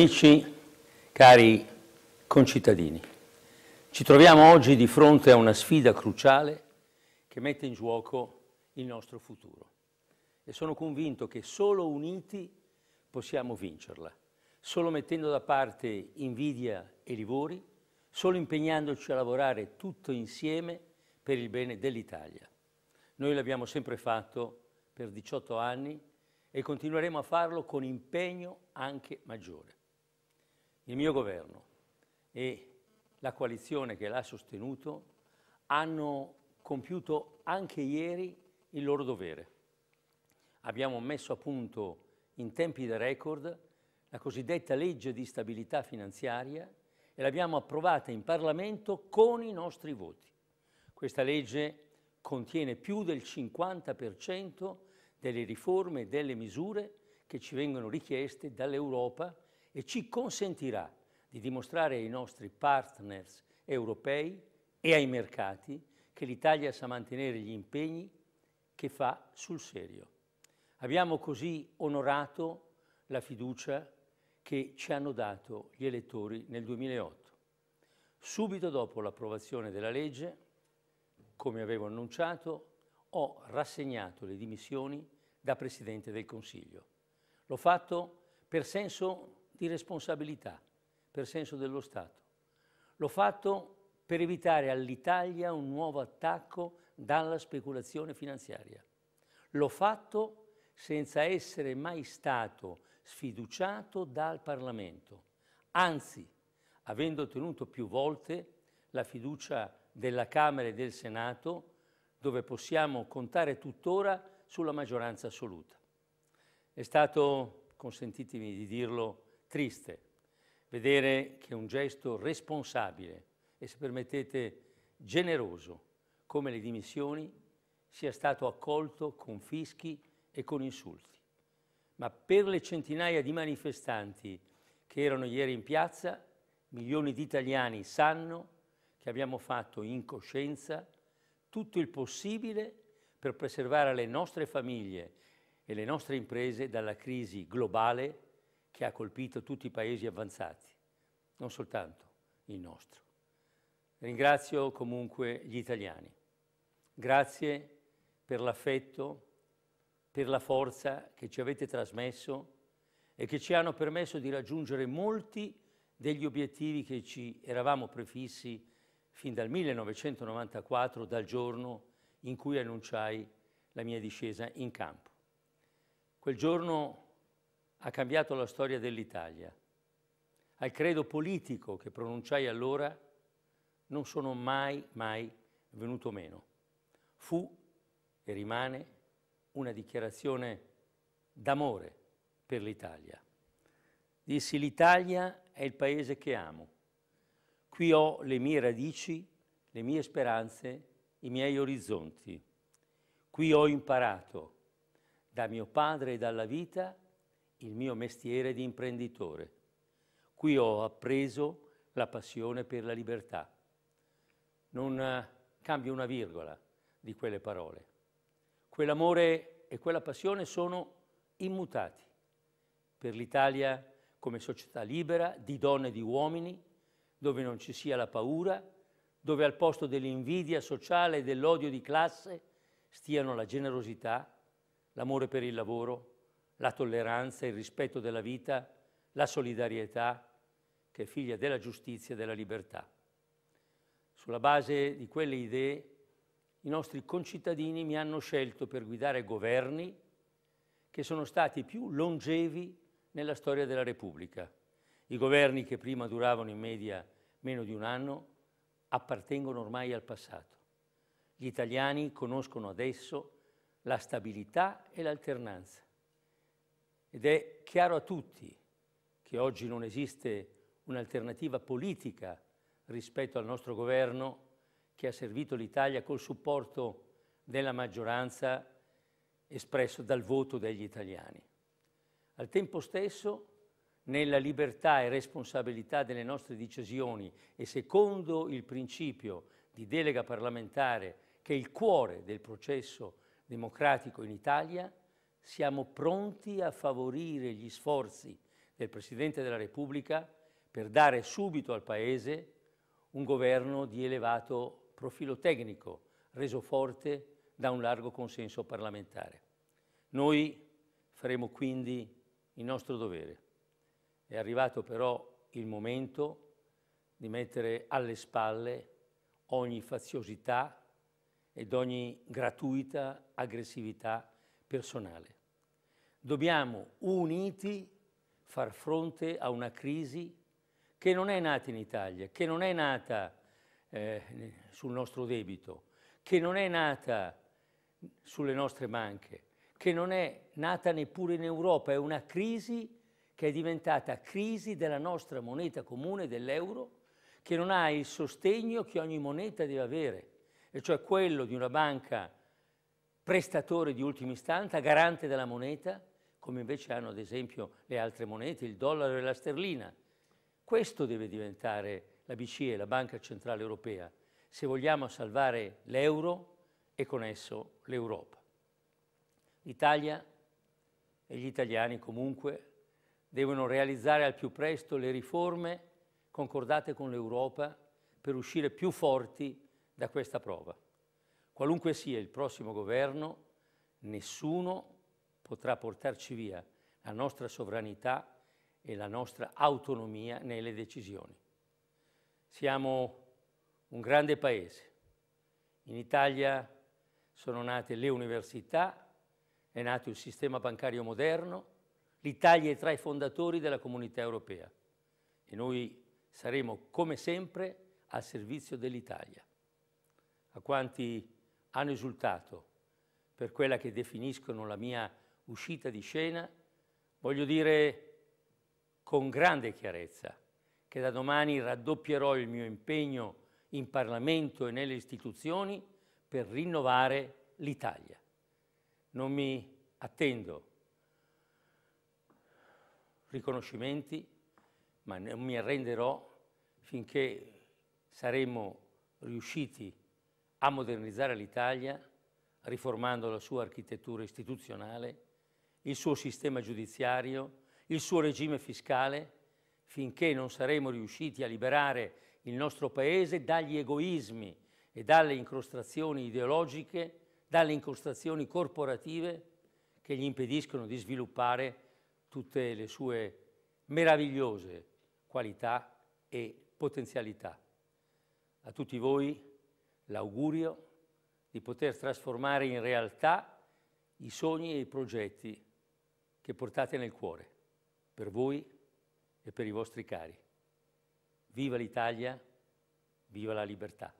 Amici, cari concittadini, ci troviamo oggi di fronte a una sfida cruciale che mette in gioco il nostro futuro e sono convinto che solo uniti possiamo vincerla, solo mettendo da parte invidia e livori, solo impegnandoci a lavorare tutto insieme per il bene dell'Italia. Noi l'abbiamo sempre fatto per 18 anni e continueremo a farlo con impegno anche maggiore il mio governo e la coalizione che l'ha sostenuto hanno compiuto anche ieri il loro dovere. Abbiamo messo a punto in tempi da record la cosiddetta legge di stabilità finanziaria e l'abbiamo approvata in Parlamento con i nostri voti. Questa legge contiene più del 50% delle riforme e delle misure che ci vengono richieste dall'Europa e ci consentirà di dimostrare ai nostri partners europei e ai mercati che l'Italia sa mantenere gli impegni che fa sul serio. Abbiamo così onorato la fiducia che ci hanno dato gli elettori nel 2008. Subito dopo l'approvazione della legge, come avevo annunciato, ho rassegnato le dimissioni da Presidente del Consiglio. L'ho fatto per senso di responsabilità per senso dello Stato. L'ho fatto per evitare all'Italia un nuovo attacco dalla speculazione finanziaria. L'ho fatto senza essere mai stato sfiduciato dal Parlamento, anzi avendo ottenuto più volte la fiducia della Camera e del Senato, dove possiamo contare tuttora sulla maggioranza assoluta. È stato, consentitemi di dirlo, triste vedere che un gesto responsabile e, se permettete, generoso come le dimissioni sia stato accolto con fischi e con insulti. Ma per le centinaia di manifestanti che erano ieri in piazza, milioni di italiani sanno che abbiamo fatto in coscienza tutto il possibile per preservare le nostre famiglie e le nostre imprese dalla crisi globale che ha colpito tutti i paesi avanzati, non soltanto il nostro. Ringrazio comunque gli italiani. Grazie per l'affetto, per la forza che ci avete trasmesso e che ci hanno permesso di raggiungere molti degli obiettivi che ci eravamo prefissi fin dal 1994, dal giorno in cui annunciai la mia discesa in campo. Quel giorno ha cambiato la storia dell'Italia. Al credo politico che pronunciai allora non sono mai, mai venuto meno. Fu e rimane una dichiarazione d'amore per l'Italia. Dissi l'Italia è il paese che amo. Qui ho le mie radici, le mie speranze, i miei orizzonti. Qui ho imparato da mio padre e dalla vita il mio mestiere di imprenditore. Qui ho appreso la passione per la libertà. Non eh, cambio una virgola di quelle parole. Quell'amore e quella passione sono immutati per l'Italia come società libera, di donne e di uomini, dove non ci sia la paura, dove al posto dell'invidia sociale e dell'odio di classe stiano la generosità, l'amore per il lavoro, la tolleranza, il rispetto della vita, la solidarietà, che è figlia della giustizia e della libertà. Sulla base di quelle idee i nostri concittadini mi hanno scelto per guidare governi che sono stati più longevi nella storia della Repubblica. I governi che prima duravano in media meno di un anno appartengono ormai al passato. Gli italiani conoscono adesso la stabilità e l'alternanza. Ed è chiaro a tutti che oggi non esiste un'alternativa politica rispetto al nostro governo che ha servito l'Italia col supporto della maggioranza espresso dal voto degli italiani. Al tempo stesso, nella libertà e responsabilità delle nostre decisioni e secondo il principio di delega parlamentare che è il cuore del processo democratico in Italia, siamo pronti a favorire gli sforzi del Presidente della Repubblica per dare subito al Paese un governo di elevato profilo tecnico, reso forte da un largo consenso parlamentare. Noi faremo quindi il nostro dovere. È arrivato però il momento di mettere alle spalle ogni faziosità ed ogni gratuita aggressività personale. Dobbiamo uniti far fronte a una crisi che non è nata in Italia, che non è nata eh, sul nostro debito, che non è nata sulle nostre banche, che non è nata neppure in Europa, è una crisi che è diventata crisi della nostra moneta comune, dell'euro, che non ha il sostegno che ogni moneta deve avere, e cioè quello di una banca prestatore di ultima istanza, garante della moneta, come invece hanno ad esempio le altre monete, il dollaro e la sterlina. Questo deve diventare la BCE, la Banca Centrale Europea, se vogliamo salvare l'euro e con esso l'Europa. L'Italia e gli italiani comunque devono realizzare al più presto le riforme concordate con l'Europa per uscire più forti da questa prova. Qualunque sia il prossimo governo, nessuno potrà portarci via la nostra sovranità e la nostra autonomia nelle decisioni. Siamo un grande paese. In Italia sono nate le università, è nato il sistema bancario moderno, l'Italia è tra i fondatori della comunità europea e noi saremo come sempre al servizio dell'Italia. A quanti hanno esultato per quella che definiscono la mia uscita di scena, voglio dire con grande chiarezza che da domani raddoppierò il mio impegno in Parlamento e nelle istituzioni per rinnovare l'Italia. Non mi attendo riconoscimenti, ma non mi arrenderò finché saremo riusciti a modernizzare l'Italia riformando la sua architettura istituzionale, il suo sistema giudiziario, il suo regime fiscale, finché non saremo riusciti a liberare il nostro Paese dagli egoismi e dalle incrostazioni ideologiche, dalle incrostazioni corporative che gli impediscono di sviluppare tutte le sue meravigliose qualità e potenzialità. A tutti voi l'augurio di poter trasformare in realtà i sogni e i progetti che portate nel cuore, per voi e per i vostri cari. Viva l'Italia, viva la libertà!